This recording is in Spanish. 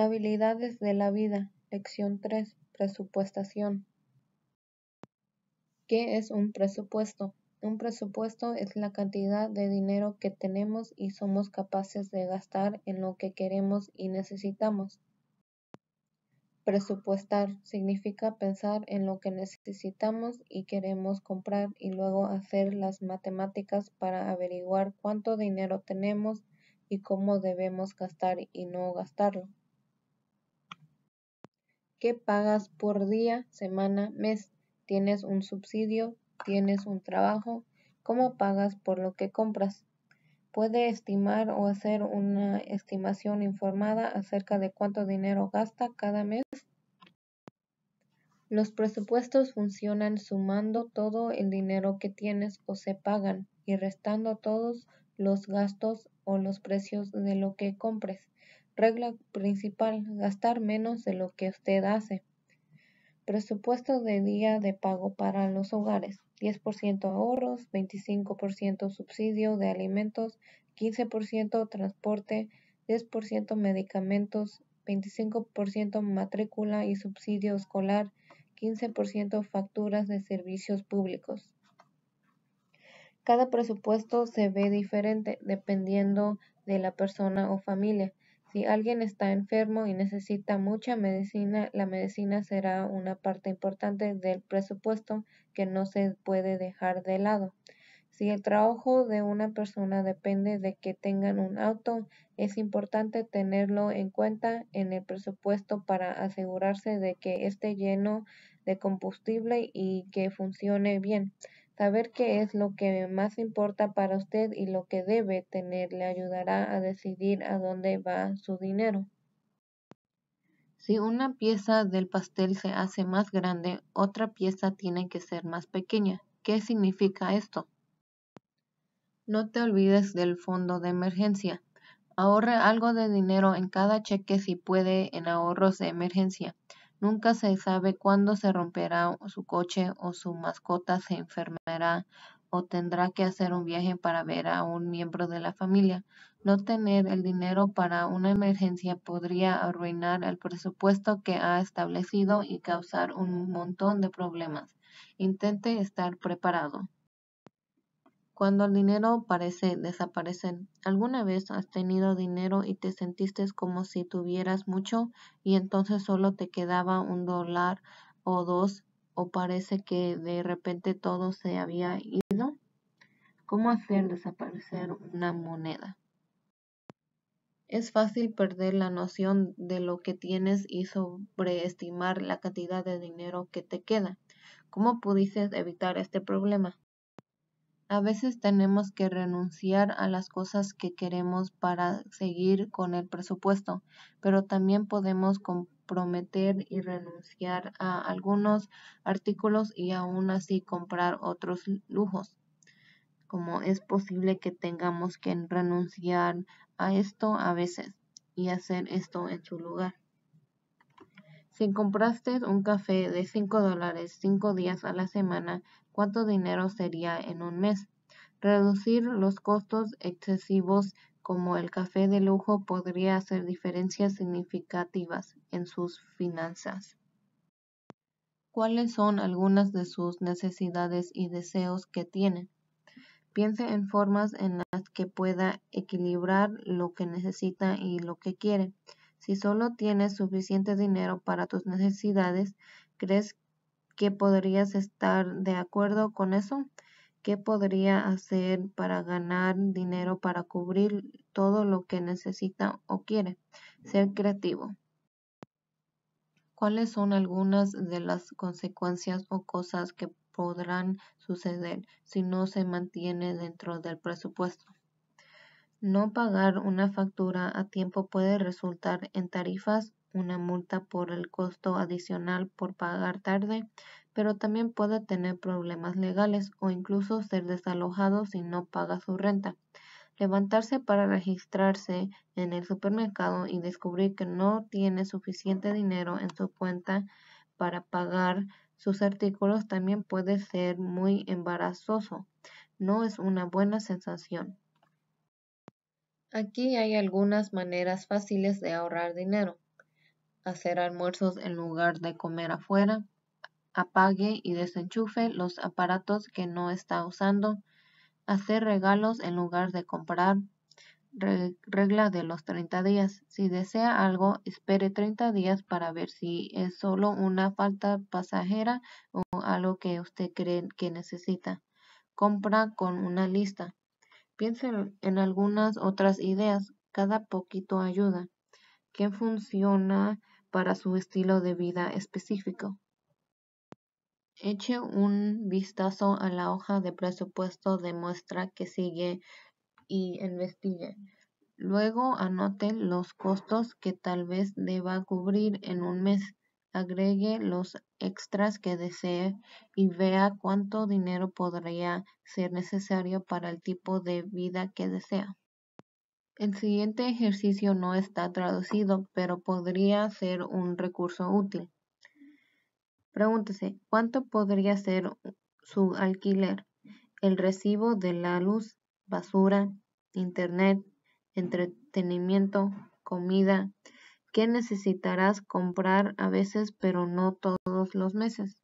Habilidades de la vida, lección 3. Presupuestación. ¿Qué es un presupuesto? Un presupuesto es la cantidad de dinero que tenemos y somos capaces de gastar en lo que queremos y necesitamos. Presupuestar significa pensar en lo que necesitamos y queremos comprar y luego hacer las matemáticas para averiguar cuánto dinero tenemos y cómo debemos gastar y no gastarlo. ¿Qué pagas por día, semana, mes. Tienes un subsidio, tienes un trabajo, cómo pagas por lo que compras. Puede estimar o hacer una estimación informada acerca de cuánto dinero gasta cada mes. Los presupuestos funcionan sumando todo el dinero que tienes o se pagan y restando todos los gastos o los precios de lo que compres. Regla principal, gastar menos de lo que usted hace. Presupuesto de día de pago para los hogares. 10% ahorros, 25% subsidio de alimentos, 15% transporte, 10% medicamentos, 25% matrícula y subsidio escolar, 15% facturas de servicios públicos. Cada presupuesto se ve diferente dependiendo de la persona o familia. Si alguien está enfermo y necesita mucha medicina, la medicina será una parte importante del presupuesto que no se puede dejar de lado. Si el trabajo de una persona depende de que tengan un auto, es importante tenerlo en cuenta en el presupuesto para asegurarse de que esté lleno de combustible y que funcione bien. Saber qué es lo que más importa para usted y lo que debe tener le ayudará a decidir a dónde va su dinero. Si una pieza del pastel se hace más grande, otra pieza tiene que ser más pequeña. ¿Qué significa esto? No te olvides del fondo de emergencia. Ahorre algo de dinero en cada cheque si puede en ahorros de emergencia. Nunca se sabe cuándo se romperá su coche o su mascota se enfermará o tendrá que hacer un viaje para ver a un miembro de la familia. No tener el dinero para una emergencia podría arruinar el presupuesto que ha establecido y causar un montón de problemas. Intente estar preparado. Cuando el dinero parece desaparecer, ¿alguna vez has tenido dinero y te sentiste como si tuvieras mucho y entonces solo te quedaba un dólar o dos o parece que de repente todo se había ido? ¿Cómo hacer desaparecer una moneda? Es fácil perder la noción de lo que tienes y sobreestimar la cantidad de dinero que te queda. ¿Cómo pudiste evitar este problema? A veces tenemos que renunciar a las cosas que queremos para seguir con el presupuesto, pero también podemos comprometer y renunciar a algunos artículos y aún así comprar otros lujos. Como es posible que tengamos que renunciar a esto a veces y hacer esto en su lugar. Si compraste un café de 5 dólares 5 días a la semana, ¿cuánto dinero sería en un mes? Reducir los costos excesivos como el café de lujo podría hacer diferencias significativas en sus finanzas. ¿Cuáles son algunas de sus necesidades y deseos que tiene? Piense en formas en las que pueda equilibrar lo que necesita y lo que quiere. Si solo tienes suficiente dinero para tus necesidades, ¿crees que podrías estar de acuerdo con eso? ¿Qué podría hacer para ganar dinero para cubrir todo lo que necesita o quiere? Ser creativo. ¿Cuáles son algunas de las consecuencias o cosas que podrán suceder si no se mantiene dentro del presupuesto? No pagar una factura a tiempo puede resultar en tarifas, una multa por el costo adicional por pagar tarde, pero también puede tener problemas legales o incluso ser desalojado si no paga su renta. Levantarse para registrarse en el supermercado y descubrir que no tiene suficiente dinero en su cuenta para pagar sus artículos también puede ser muy embarazoso. No es una buena sensación. Aquí hay algunas maneras fáciles de ahorrar dinero. Hacer almuerzos en lugar de comer afuera. Apague y desenchufe los aparatos que no está usando. Hacer regalos en lugar de comprar. Regla de los 30 días. Si desea algo, espere 30 días para ver si es solo una falta pasajera o algo que usted cree que necesita. Compra con una lista. Piensa en algunas otras ideas, cada poquito ayuda, ¿Qué funciona para su estilo de vida específico. Eche un vistazo a la hoja de presupuesto de muestra que sigue y investigue. Luego anote los costos que tal vez deba cubrir en un mes Agregue los extras que desee y vea cuánto dinero podría ser necesario para el tipo de vida que desea. El siguiente ejercicio no está traducido, pero podría ser un recurso útil. Pregúntese, ¿cuánto podría ser su alquiler? El recibo de la luz, basura, internet, entretenimiento, comida, que necesitarás comprar a veces pero no todos los meses.